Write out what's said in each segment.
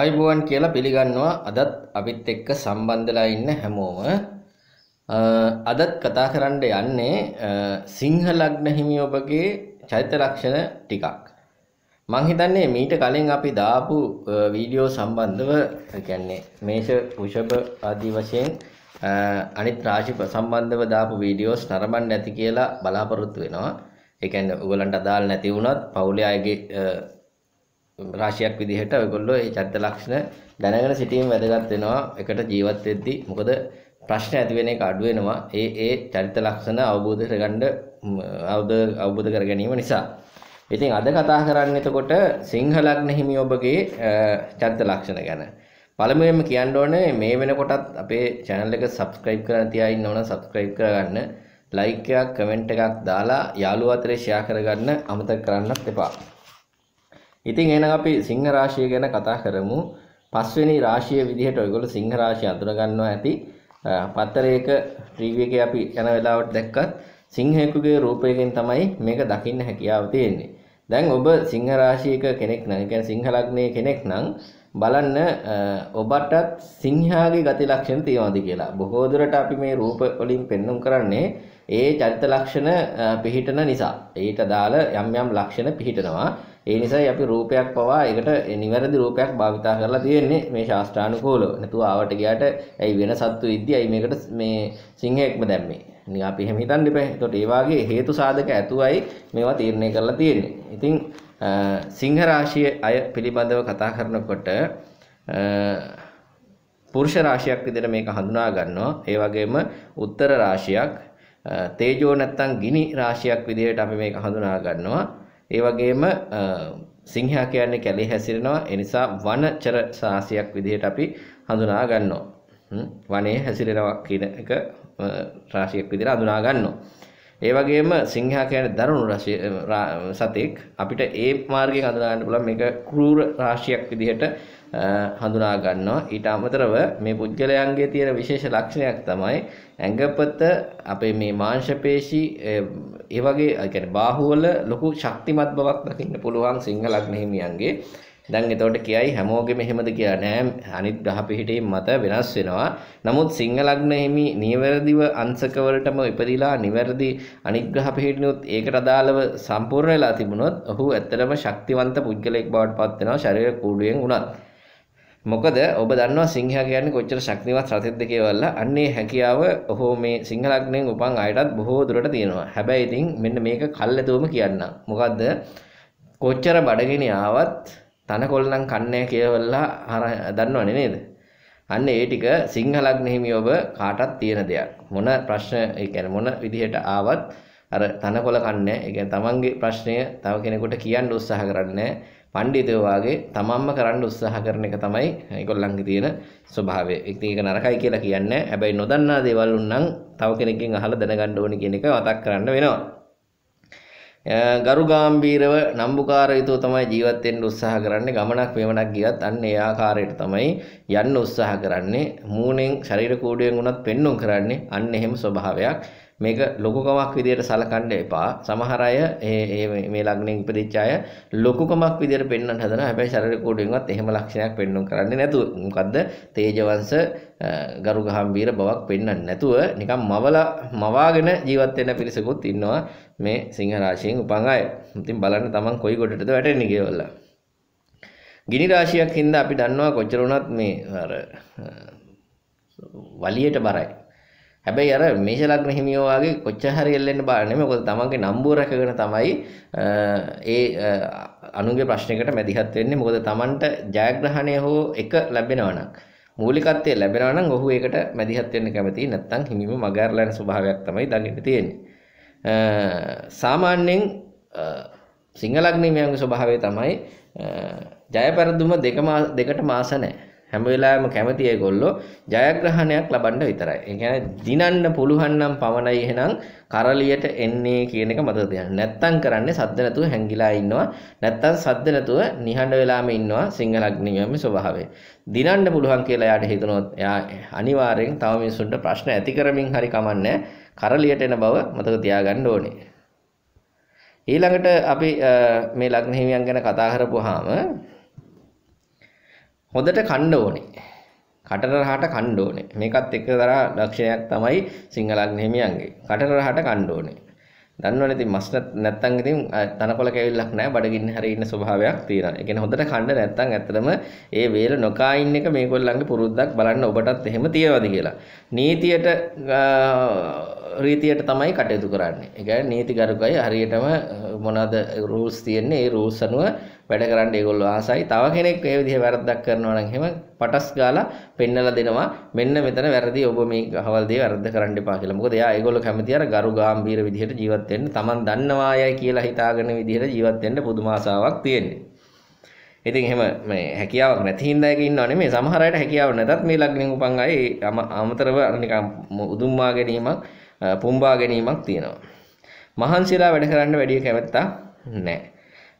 ආයුබෝවන් කියලා පිළිගන්නවා අදත් අපිත් එක්ක සම්බන්ධලා ඉන්න හැමෝම අදත් කතා කරන්න යන්නේ සිංහ ලග්න හිමියෝබගේ චෛත්‍ය ලක්ෂණ ටිකක් මං හිතන්නේ මීට කලින් අපි දාපු වීඩියෝ සම්බන්ධව කියන්නේ මේෂ වෘෂභ ආදී වශයෙන් අනිත් රාශි සම්බන්ධව දාපු වීඩියෝස් නරඹන්න නැති කියලා බලාපොරොත්තු වෙනවා ඒ කියන්නේ ඔයගලන්ට අදාළ නැති වුණත් පවුලේ අයගේ රාශියක් විදිහට ඔයගොල්ලෝ මේ චරිත ලක්ෂණ දැනගෙන සිටීම වැදගත් වෙනවා එකට ජීවත් වෙද්දී මොකද ප්‍රශ්න ඇති වෙන එක අඩු වෙනවා ඒ ඒ චරිත ලක්ෂණ අවබෝධ කරගන්න අවබෝධ අවබෝධ කර ගැනීම නිසා ඉතින් අද කතා කරන්න එතකොට සිංහ ලග්න හිමි ඔබගේ චරිත ලක්ෂණ ගැන පළමුවෙන්ම කියන්න ඕනේ මේ වෙනකොටත් අපේ channel එක subscribe කරලා තියා ඉන්න ඕන subscribe කරගන්න like එකක් comment එකක් දාලා යාළුවෝ අතරේ share කරගන්න අමතක කරන්නත් එපා ඉතින් එහෙනම් අපි සිංහ රාශිය ගැන කතා කරමු. පස්වෙනි රාශිය විදිහට ඔයගොල්ලෝ සිංහ රාශිය අඳුරගන්නවා ඇති. පත්තරයක ටීවී එකේ අපි යන වෙලාවට දැක්කත් සිංහයෙකුගේ රූපයකින් තමයි මේක දකින්න හැකියාව තියෙන්නේ. දැන් ඔබ සිංහ රාශියක කෙනෙක් නම්, කියන්නේ සිංහ ලග්නයේ කෙනෙක් නම් බලන්න ඔබටත් සිංහාගේ ගති ලක්ෂණ තියෙනවද කියලා. බොහෝ දුරට අපි මේ රූප වලින් පෙන්눔 කරන්නේ ඒ චරිත ලක්ෂණ පිහිටන නිසා. ඊට දාල යම් යම් ලක්ෂණ පිහිටනවා. ඒ නිසායි අපි රූපයක් පවා ඒකට නිවැරදි රූපයක් භාවිතා කරලා තියෙන්නේ මේ ශාස්ත්‍රානුකූලව. නැතුව ආවට ගියාට ඇයි වෙන සත්තු ඉද්දි ඇයි මේකට මේ සිංහයෙක්ම දැම්මේ. නිකන් අපි එහෙම හිතන්න එපා. ඒතකොට ඒ වාගේ හේතු සාධක ඇතුවයි මේවා තීරණය කරලා තියෙන්නේ. ඉතින් සිංහ රාශිය අය පිළිබඳව කතා කරනකොට පුරුෂ රාශියක් විදිහට මේක හඳුනා ගන්නවා. ඒ වගේම උත්තර රාශියක් තේජෝ නැත්තම් ගිනි රාශියක් විදිහට අපි මේක හඳුනා ගන්නවා. ඒ වගේම සිංහයා කියන්නේ කැලේ හැසිරෙනවා. ඒ නිසා වනචර සාසියක් විදිහට අපි හඳුනා ගන්නවා. වනයේ හැසිරෙනවා කියන එක රාශියක් විදිහට හඳුනා ගන්නවා. ඒ වගේම සිංහයා කියන්නේ දරුණු සතෙක් අපිට ඒ මාර්ගයෙන් හඳුනා ගන්න පුළුවන් මේක ක්‍රූර රාශියක් විදිහට හඳුනා ගන්නවා ඊට අමතරව මේ පුද්ගලයන්ගේ තියෙන විශේෂ ලක්ෂණයක් තමයි ඇඟපත අපේ මේ මාංශ පේශි ඒ වගේ يعني බාහුවල ලොකු ශක්තිමත් බවක් දකින්න පුළුවන් සිංහ ලග්න හිමියන්ගේ දැන් එතකොට කියයි හැමෝගෙම එහෙමද කියලා නෑ අනිත් ග්‍රහ පිහිටීම් මත වෙනස් වෙනවා. නමුත් සිංහ ලග්න හිමි නිවැරදිව අංශක වලටම ඉපදිලා නිවැරදි අනිත් ග්‍රහ පිහිටිනුත් ඒකට අදාළව සම්පූර්ණ වෙලා තිබුණොත් ඔහු ඇත්තටම ශක්තිවන්ත පුද්ගලයෙක් බවට පත් වෙනවා ශරීර කූඩුවෙන් උනත්. මොකද ඔබ දන්නවා සිංහයා කියන්නේ කොච්චර ශක්තිවත් රතෙක්ද කියලා. අන්නේ හැකියාව ඔහු මේ සිංහ ලග්නයෙන් උපන් අයටත් බොහෝ දුරට තියෙනවා. හැබැයි ඉතින් මෙන්න මේක කල්ැතුවම කියන්නම්. මොකද්ද? කොච්චර බඩගිනි ආවත් තන කොල්ලන් කන්නේ කියවලා අර දන්නවනේ නේද? අන්න ඒ ටික සිංහලග්න හිමි ඔබ කාටත් තියෙන දෙයක්. මොන ප්‍රශ්න ඒ කියන්නේ මොන විදිහට ආවත් අර තනකොළ කන්නේ. ඒ කියන්නේ තමන්ගේ ප්‍රශ්නය තව කෙනෙකුට කියන්න උත්සාහ කරන්නේ පඬිතුයෝ වාගේ තමන්ම කරන්න උත්සාහ කරන එක තමයි ඒගොල්ලන්ගේ තියෙන ස්වභාවය. ඉතින් ඒක නරකයි කියලා කියන්නේ. හැබැයි නොදන්නා දේවල් උන්නම් තව කෙනෙක්ගෙන් අහලා දැනගන්න ඕනේ කියන එක වතක් කරන්න වෙනවා. ගරුගාම්භීරව නම්බුකාර යුතුව තමයි ජීවත් වෙන්න උත්සාහ කරන්නේ ගමනක් වේමනක් ගියත් අන්න ඒ ආකාරයට තමයි යන්න උත්සාහ කරන්නේ මූණෙන් ශරීර කෝඩුවෙන් උනත් පෙන්눔 කරන්නේ අන්න එහෙම ස්වභාවයක් මේක ලොකුකමක් විදියට සලකන්න එපා. සමහර අය මේ ලග්නෙන් ඉපදිච්ච අය ලොකුකමක් විදියට පෙන්වන්න හදනවා. හැබැයි ශරීර කෝඩුවෙන්වත් එහෙම ලක්ෂණයක් පෙන්වන්න කරන්නේ නැතුව. මොකද්ද? තේජවංශ ගරුගහම්බීර බවක් පෙන්වන්නේ නැතුව නිකන් මවලා මවාගෙන ජීවත් වෙන පිරිසකුත් ඉන්නවා මේ සිංහ රාශියෙන් උපන් අය. ඉතින් බලන්න තමන් කොයි කොටටද වැටෙන්නේ කියලා. ගිනි රාශියක් හින්දා අපි දන්නවා කොච්චර වුණත් මේ අර වලියට බරයි. හැබැයි අර මේෂ ලග්න හිමියෝ වගේ කොච්චර හරි එල්ලෙන්න බාර නෙමෙයි. මොකද තමන්ගේ නම්බුව රැකගෙන තමයි ඒ අනුන්ගේ ප්‍රශ්නයකට මැදිහත් වෙන්නේ. මොකද තමන්ට ජයග්‍රහණය හෝ එක ලැබෙනවා නම් මූලිකත්වයේ ලැබෙනවා නම් ඔහු ඒකට මැදිහත් වෙන්න කැමති නැත්නම් හිමිම මගහැරලාන ස්වභාවයක් තමයි දකින්න තියෙන්නේ. සාමාන්‍යයෙන් සිංහලග්නීමයන්ගේ ස්වභාවය තමයි ජය පෙරදුම දෙක දෙකට මාස නැහැ. හැම වෙලාවෙම කැමති ඒගොල්ලෝ ජයග්‍රහණයක් ලබන්න විතරයි. ඒ කියන්නේ දිනන්න පුළුවන් නම් පමණයි එහෙනම් කරලියට එන්නේ කියන එක මතක තියාගන්න. නැත්තම් කරන්නේ සද්ද නැතුව හැංගිලා ඉන්නවා. නැත්තම් සද්ද නැතුව නිහඬ වෙලාම ඉන්නවා සිංහල අග්නියමේ ස්වභාවය. දිනන්න පුළුවන් කියලා යාට හිතනොත් එයා අනිවාර්යෙන් තව මිනිසුන්ට ප්‍රශ්න ඇති කරමින් හරි කමන්නේ කරලියට එන බව මතක තියාගන්න ඕනේ. ඊළඟට අපි මේ ලග්න හිමියන් ගැන කතා කරපුවාම හොඳට කණ්ඩ ඕනේ. කටර රහට කණ්ඩ ඕනේ. මේකත් එක තරහ ලක්ෂණයක් තමයි සිංහලන් හිමියන්ගේ. කටර රහට කණ්ඩ ඕනේ. දන්නවනේ ඉතින් මස් නැත්තම් ඉතින් තනකොළ කැවිල්ලක් නැහැ බඩගින්න හැර ඉන්න ස්වභාවයක් තියෙනවා. ඒ කියන්නේ හොඳට කන්න නැත්තම් ඇත්තටම ඒ වේල නොකා ඉන්න එක මේගොල්ලන්ගේ පුරුද්දක් බලන්න ඔබටත් එහෙම තියවද කියලා. නීතියට රීතියට තමයි කටයුතු කරන්නේ. ඒ කියන්නේ නීතිගරුකයි හරියටම මොනවාද රූල්ස් තියෙන්නේ ඒ රූල්ස් අනුව වැඩ කරන්න ඒගොල්ලෝ ආසයි. තව කෙනෙක් ඒ විදිහේ වැරද්දක් කරනවා නම් එහෙම පටස් ගාලා පෙන්නලා දෙනවා මෙන්න මෙතන වැරදි ඔබ මේ අහවල් දේ වැරද්ද කරන්න එපා කියලා. මොකද එයා ඒගොල්ලෝ කැමති අර ගරු ගාම්භීර විදිහට ජීවත් වෙන්න, Taman දන්නවායයි කියලා හිතාගෙන විදිහට ජීවත් වෙන්න පුදුම ආසාවක් තියෙන්නේ. ඉතින් එහෙම මේ හැකියාවක් නැති හින්දා එක ඉන්නව නෙමෙයි. සමහර අයට හැකියාව නැතත් මේ ලග්නෙන් උපන් අය අමතරව අර නිකන් උදුම්මා ගැනීමක්, පුම්බා ගැනීමක් තියෙනවා. මහන්සිලා වැඩ කරන්න වැඩි කැමැත්තා නැහැ.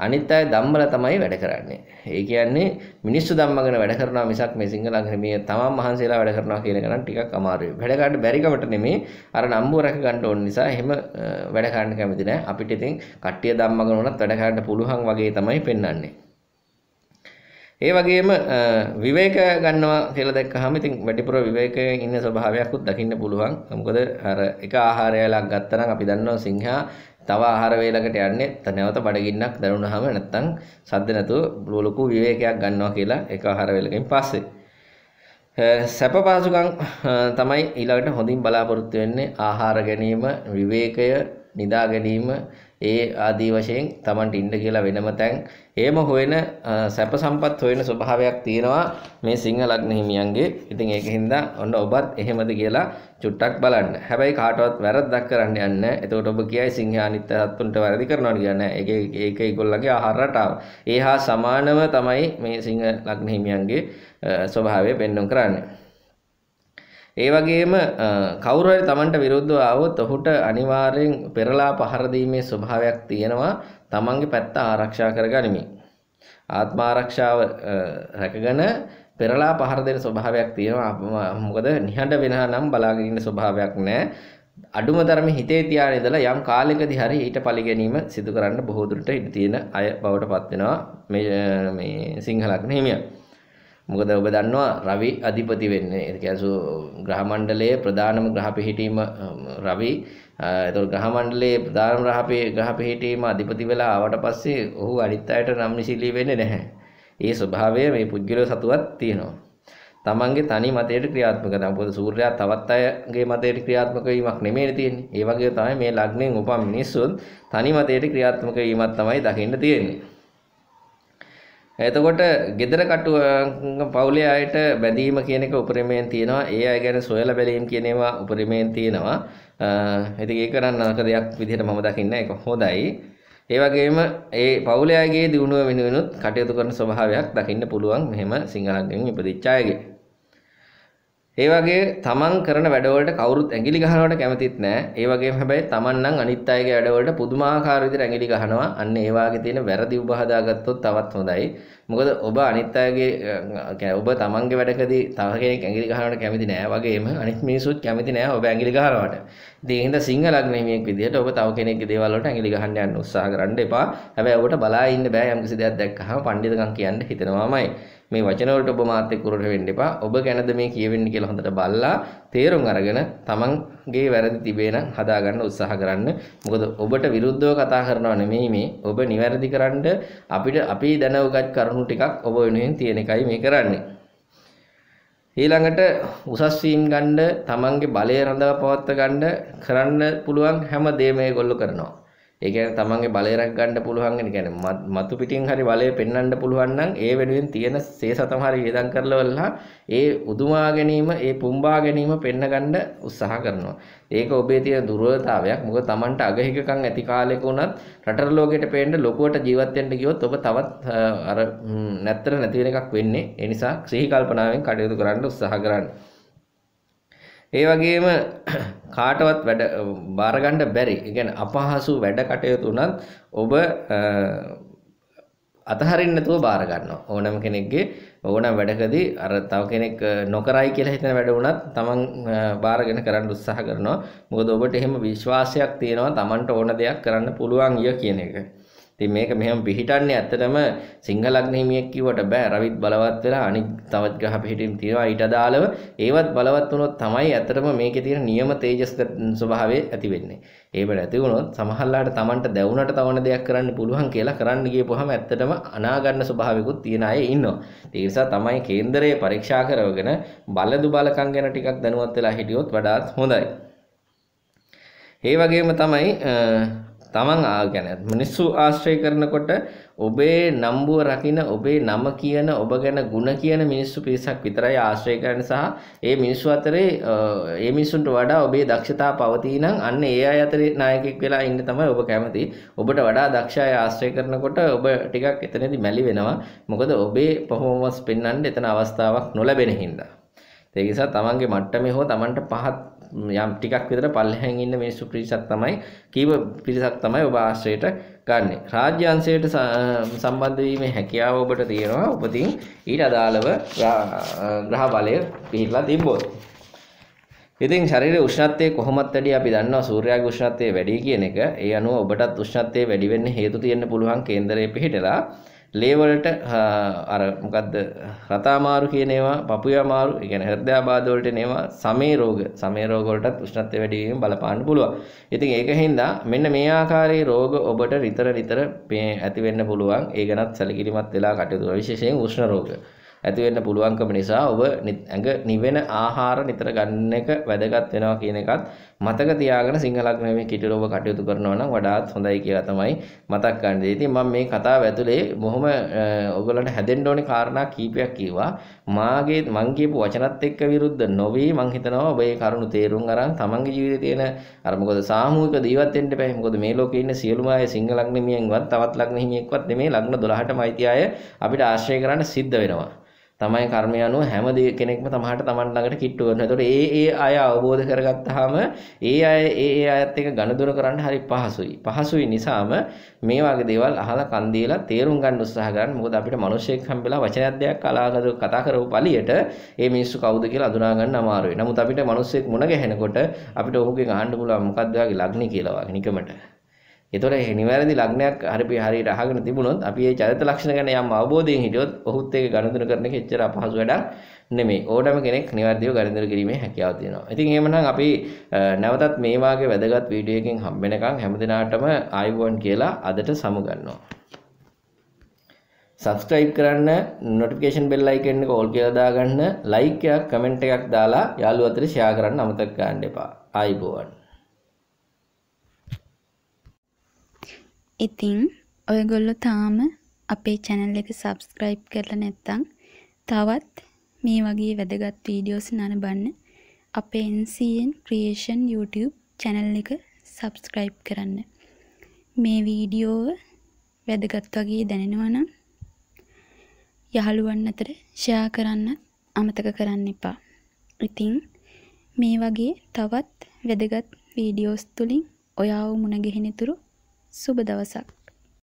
අනිත් අය ධම්මල තමයි වැඩ කරන්නේ. ඒ කියන්නේ මිනිස්සු ධම්මගෙන වැඩ කරනවා මිසක් මේ සිංහල මේ තමන් මහන්සියලා වැඩ කරනවා කියන එක නම් ටිකක් අමාරුයි. වැඩ ගන්න බැරි කමට නෙමෙයි අර නම්බුව රැක ගන්න ඕන නිසා එහෙම වැඩ ගන්න කැමති නැහැ. අපිට ඉතින් කට්ටිය ධම්මගෙන උනත් වැඩ ගන්න පුළුවන් වගේ තමයි පෙන්වන්නේ. ඒ වගේම විවේක ගන්නවා කියලා දැක්කහම ඉතින් වැඩිපුර විවේකයේ ඉන්න ස්වභාවයක් උත් දකින්න පුළුවන්. මොකද අර එක ආහාරය ලක් ගත්තා නම් අපි දන්නවා සිංහා තව ආහාර වේලකට යන්නේ නැවත බඩගින්නක් දැනුණාම නැත්තම් සද්ද නැතුව ලොකු විවේකයක් ගන්නවා කියලා එක ආහාර වේලකින් පස්සේ. සැප පාසුකම් තමයි ඊළඟට හොඳින් බලාපොරොත්තු වෙන්නේ ආහාර ගැනීම, විවේකය, නිදා ගැනීම, ඒ ආදී වශයෙන් Tamanට ඉන්න කියලා වෙනම තැන් එහෙම හොයන සැප සම්පත් හොයන ස්වභාවයක් තියෙනවා මේ සිංහ ලග්න හිමියන්ගේ. ඉතින් ඒක හින්දා ඔන්න ඔබත් එහෙමද කියලා චුට්ටක් බලන්න. හැබැයි කාටවත් වැරද්දක් කරන්න යන්න. එතකොට ඔබ කියයි සිංහා අනිත් සත්තුන්ට වැරදි කරනවා කියන්නේ. ඒක ඒක ඒගොල්ලන්ගේ ආහාර රටාව. ඒහා සමානව තමයි මේ සිංහ ලග්න හිමියන්ගේ ස්වභාවය පෙන්වන්න කරන්නේ. ඒ වගේම කවුරු හරි Tamanට විරුද්ධව આવොත් ඔහුට අනිවාර්යෙන් පෙරලා පහර දීමේ ස්වභාවයක් තියෙනවා Tamanගේ පැත්ත ආරක්ෂා කරගනිමින්. ආත්මාරක්ෂාව රැකගෙන පෙරලා පහර දෙන ස්වභාවයක් තියෙනවා මොකද නිහඬ වෙනා නම් බලාගෙන ඉන්න ස්වභාවයක් නැහැ අඩුම ධර්මයේ හිතේ තියාගෙන ඉඳලා යම් කාලයකදී හරි ඊට පරිගැනීම සිදු කරන්න බොහෝ දුරට ඉඳ තියෙන අය බවට පත් වෙනවා මේ මේ සිංහලක් නෙමෙයි මොකද ඔබ දන්නවා රවි අධිපති වෙන්නේ. ඒ කියන්නේ ග්‍රහ මණ්ඩලයේ ප්‍රධානම ග්‍රහ පිහිටීම රවි. ඒතකොට ග්‍රහ මණ්ඩලයේ ප්‍රධානම ග්‍රහ පිහිටීම අධිපති වෙලා ආවට පස්සේ ඔහු අනිත් අයට නම්නිශීලී වෙන්නේ නැහැ. ඒ ස්වභාවය මේ පුද්ගලයා සතුවත් තියෙනවා. තමන්ගේ තනි මතයට ක්‍රියාත්මක කරනවා. මොකද සූර්යයා තවත් අයගේ මතයට ක්‍රියාත්මක වීමක් නෙමෙයි තියෙන්නේ. ඒ වගේ තමයි මේ ලග්නෙන් උපන් මිනිස්සුත් තනි මතයට ක්‍රියාත්මක වීමක් තමයි දකින්න තියෙන්නේ. එතකොට gedara කටුව පවුලේ අයට බැඳීම කියන එක උපරිමයෙන් තියෙනවා. ඒ අය ගැන සොයලා බැලීම් කියන ඒවා උපරිමයෙන් තියෙනවා. ඉතින් ඒක නම් නරක දෙයක් විදිහට මම දකින්නේ ඒක හොඳයි. ඒ වගේම ඒ පවුලේ අයගේ දිනුව වෙනුවෙනුත් කටයුතු කරන ස්වභාවයක් දකින්න පුළුවන් මෙහෙම සිංහලෙන් ඉපදිච්ච අයගේ. ඒ වගේ තමන් කරන වැඩවලට කවුරුත් ඇඟිලි ගහනවට කැමතිත් නෑ. ඒ වගේම හැබැයි තමන් නම් අනිත් අයගේ වැඩවලට පුදුමාකාර විදිහට ඇඟිලි ගහනවා. අන්න ඒ වාගේ තියෙන වැරදි උපහදා ගත්තොත් තවත් හොඳයි. මොකද ඔබ අනිත් අයගේ ඔබ තමන්ගේ වැඩකදී තව කෙනෙක් ඇඟිලි ගහනවට කැමති නෑ. වගේම අනිත් මිනිස්සුත් කැමති නෑ ඔබ ඇඟිලි ගහනවට. ඉතින් ඒ හින්දා සිංහලක් නෙමෙයික් විදිහට ඔබ තව කෙනෙක්ගේ දේවල් වලට ඇඟිලි ගහන්න යන්න උත්සාහ කරන්න එපා. හැබැයි ඔබට බලා ඉන්න බෑ යම්කිසි දෙයක් දැක්කහම පඬිතුකම් කියන්න හිතනවාමයි. මේ වචන වලට ඔබ මාත් එක්ක උරට වෙන්න එපා. ඔබ ගැනද මේ කියවෙන්නේ කියලා හොඳට බලලා තේරුම් අරගෙන තමන්ගේ වැරදි තිබේ නම් හදාගන්න උත්සාහ කරන්න. මොකද ඔබට විරුද්ධව කතා කරනව නෙමෙයි මේ. ඔබ නිවැරදි කරන්න අපිට අපි දැනවගත් කරුණු ටිකක් ඔබ වෙනුවෙන් තියෙන එකයි මේ කරන්නේ. ඊළඟට උසස් වීම් ගන්න තමන්ගේ බලය රඳවා පවත්වා ගන්න කරන්න පුළුවන් හැම දෙයක්ම ඒගොල්ලෝ කරනවා. ඒ කියන්නේ තමන්ගේ බලය රැක ගන්න පුළුවන් වෙන කියන්නේ මතු පිටින් හරි බලය පෙන්වන්න පුළුවන් නම් ඒ වෙනුවෙන් තියෙන සේසතම හරි වේදම් කරලවලා ඒ උදුමා ගැනීම ඒ පුම්බා ගැනීම පෙන්න ගන්න උත්සාහ කරනවා. ඒක ඔබේ තියෙන දුර්වලතාවයක්. මොකද තමන්ට අගහිකකම් ඇති කාලෙක උනත් රටර ලෝකෙට පේන්න ලොකුවට ජීවත් වෙන්න ගියොත් ඔබ තවත් අර නැත්තර නැති වෙන එකක් වෙන්නේ. ඒ නිසා සිහි කල්පනාවෙන් කටයුතු කරන්න උත්සාහ කරන්න. ඒ වගේම කාටවත් වැඩ බාරගන්න බැරි. ඒ කියන්නේ අපහසු වැඩ කටයුතු උනත් ඔබ අතහරින්න නැතුව බාර ගන්නවා. ඕනම කෙනෙක්ගේ ඕනම වැඩකදී අර තව කෙනෙක් නොකරයි කියලා හිතන වැඩ වුණත් තමන් බාරගෙන කරන්න උත්සාහ කරනවා. මොකද ඔබට එහෙම විශ්වාසයක් තියෙනවා තමන්ට ඕන දෙයක් කරන්න පුළුවන් ය කියන එක. ඉතින් මේක මෙහෙම පිහිටන්නේ ඇත්තටම සිංහල අග්නිහිමියෙක් කිව්වට බෑ රවිත් බලවත් වෙලා අනිත් තවත් ග්‍රහ පිහිටීම් තියෙනවා ඊට අදාළව ඒවත් බලවත් වුණොත් තමයි ඇත්තටම මේකේ තියෙන නියම තේජස් ස්වභාවය ඇති වෙන්නේ. ඒව නැති වුණොත් සමහරලාට Tamanට දැවුනට තවන දෙයක් කරන්න පුළුවන් කියලා කරන්න ගියපුවාම ඇත්තටම අනා ගන්න ස්වභාවිකුත් තියෙන අය ඉන්නවා. ඒ නිසා තමයි කේන්දරයේ පරීක්ෂා කරවගෙන බලදු බලකම් ගැන ටිකක් දැනුවත් වෙලා හිටියොත් වඩාත් හොඳයි. ඒ වගේම තමයි තමන් ආගැනත් මිනිස්සු ආශ්‍රය කරනකොට ඔබේ නම්බුව රකින ඔබේ නම කියන ඔබ ගැන ಗುಣ කියන මිනිස්සු පිරිසක් විතරයි ආශ්‍රය කරන සහ ඒ මිනිස්සු අතරේ ඒ මිනිසුන්ට වඩා ඔබේ දක්ෂතා පවතී නම් අන්න ඒ අය අතරේ නායකයෙක් වෙලා ඉන්න තමයි ඔබ කැමති ඔබට වඩා දක්ෂ අය ආශ්‍රය කරනකොට ඔබ ටිකක් එතනදී මැලි වෙනවා මොකද ඔබේ පර්ෆෝමන්ස් පෙන්වන්න එතන අවස්ථාවක් නොලැබෙන හින්දා ඒ නිසා තමන්ගේ මට්ටමේ හෝ තමන්ට පහත් යම් ටිකක් විතර පල්ලෙහාන් ඉන්න මිනිස්සු පිරිසක් තමයි කීව පිරිසක් තමයි ඔබ ආශ්‍රයයට ගන්නෙ. රාජ්‍ය අංශයට සම්බන්ධ වීමේ හැකියාව ඔබට තියෙනවා. උපතින් ඊට අදාළව ග්‍රහ බලය පිළිලා තිබ්බොත්. ඉතින් ශරීරයේ උෂ්ණත්වය කොහොමත් වැඩි අපි දන්නවා සූර්යාගේ උෂ්ණත්වය වැඩි කියන එක. ඒ අනුව ඔබටත් උෂ්ණත්වය වැඩි වෙන්න හේතු තියෙන්න පුළුවන් කේන්දරයේ පිහිටලා. ලේවලට අර මොකක්ද රතාමාරු කියනවා පපුයමාරු ගැන හෘදයාබාදවලට නවා සමේ රෝග සමේ රෝගොලටත් උෂ්ණත්ව වැඩිවීම බලපාන්න පුළුවන් ඉතින් ඒක හින්දා මෙන්න මේ ආකාරයේ රෝග ඔබට නිතර නිතර ඇතිවෙන්න පුළුවන් ඒ ගැනත් සැලකිලිමත් වෙලා කටයුතු විශේෂයෙන් උෂ්ණ රෝග ඇති වෙන්න පුළුවන්කම නිසා ඔබ ඇඟ නිවෙන ආහාර නිතර ගන්න එක වැදගත් වෙනවා කියන එකත් මතක තියාගෙන සිංහලක් නෙමෙයි කිටිල ඔබ කටයුතු කරනවා නම් වඩාත් හොඳයි කියලා තමයි මතක් ගන්න දෙන්නේ. ඉතින් මම මේ කතාව ඇතුලේ බොහොම ඔයගලන්ට හැදෙන්න ඕනේ කාරණා කීපයක් කිව්වා. මාගේ මං කියපු වචනත් එක්ක විරුද්ධ නොවේ මං හිතනවා ඔබ මේ කරුණු තේරුම් අරන් තමන්ගේ ජීවිතේ තියෙන අර මොකද සාමූහික ජීවත් වෙන්න එපා. මොකද මේ ලෝකේ ඉන්න සියලුම අය සිංහලක් නෙමෙයිවත් තවත් ලග්න හිමියෙක්වත් නෙමෙයි ලග්න 12ටම අයිති අය අපිට ආශ්‍රය කරන්න සිද්ධ වෙනවා. තමයි කර්මය අනුව හැම කෙනෙක්ම තමහට තමන් ළඟට කිට්ටු කරනවා. ඒතකොට ඒ ඒ අය අවබෝධ කරගත්තාම ඒ අය ඒ ඒ අයත් එක්ක ගනුදෙනු කරන්න හරි පහසුයි. පහසුයි නිසාම මේ වගේ දේවල් අහලා කන් දීලා තේරුම් ගන්න උත්සාහ කරන්න. මොකද අපිට මිනිස්සෙක් හම්බෙලා වචනයක් දෙයක් කලාකර කතා කරව පළියට ඒ මිනිස්සු කවුද කියලා අඳුනා ගන්න අමාරුයි. නමුත් අපිට මිනිස්සෙක් මුණ ගැහෙනකොට අපිට ඔහුගේ අහන්න පුළුවන් මොකද්ද ඔයාගේ ලග්නේ කියලා වගේ නිකමට. එතකොට නිවැරදි ලග්නයක් හරි හරියට අහගෙන තිබුණොත් අපි මේ චරිත ලක්ෂණ ගැන යම් අවබෝධයෙන් හිටියොත් ඔහුත් ඒක ගනුදෙනු කරන එක එච්චර අපහසු වැඩක් නෙමෙයි. ඕනම කෙනෙක් නිවැරදිව ගනුදෙනු කිරීමේ හැකියාව තියෙනවා. ඉතින් එහෙමනම් අපි නැවතත් මේ වාගේ වැදගත් වීඩියෝ එකකින් හම්බ වෙනකන් හැම දිනාටම ආයුබෝවන් කියලා අදට සමු ගන්නවා. subscribe කරන්න, notification bell icon එක all කියලා දාගන්න, like එකක්, comment එකක් දාලා යාළුවෝ අතර share කරන්න අමතක ගන්න එපා. ආයුබෝවන්. ඉතින් ඔයගොල්ලො තාම අපේ චැනල් එක සබස්ක්‍රයිබ් කරලා නැත්තං තවත් මේ වගේ වැදගත් වීඩියෝස් නනබන්න අපේ එන්සන් ක්‍රියේෂන් YouTube චැනල් එක සබස්ක්‍රයිබ් කරන්න මේ වීඩියෝව වැදගත් වගේ දැනෙනවනම් යහළුවන් අතර ෂයා කරන්න අමතක කරන්න එපා ඉතිං මේ වගේ තවත් වැදගත් වීඩියෝස් තුළින් ඔයාව මුණගෙහෙනතුරු සුබ දවසක්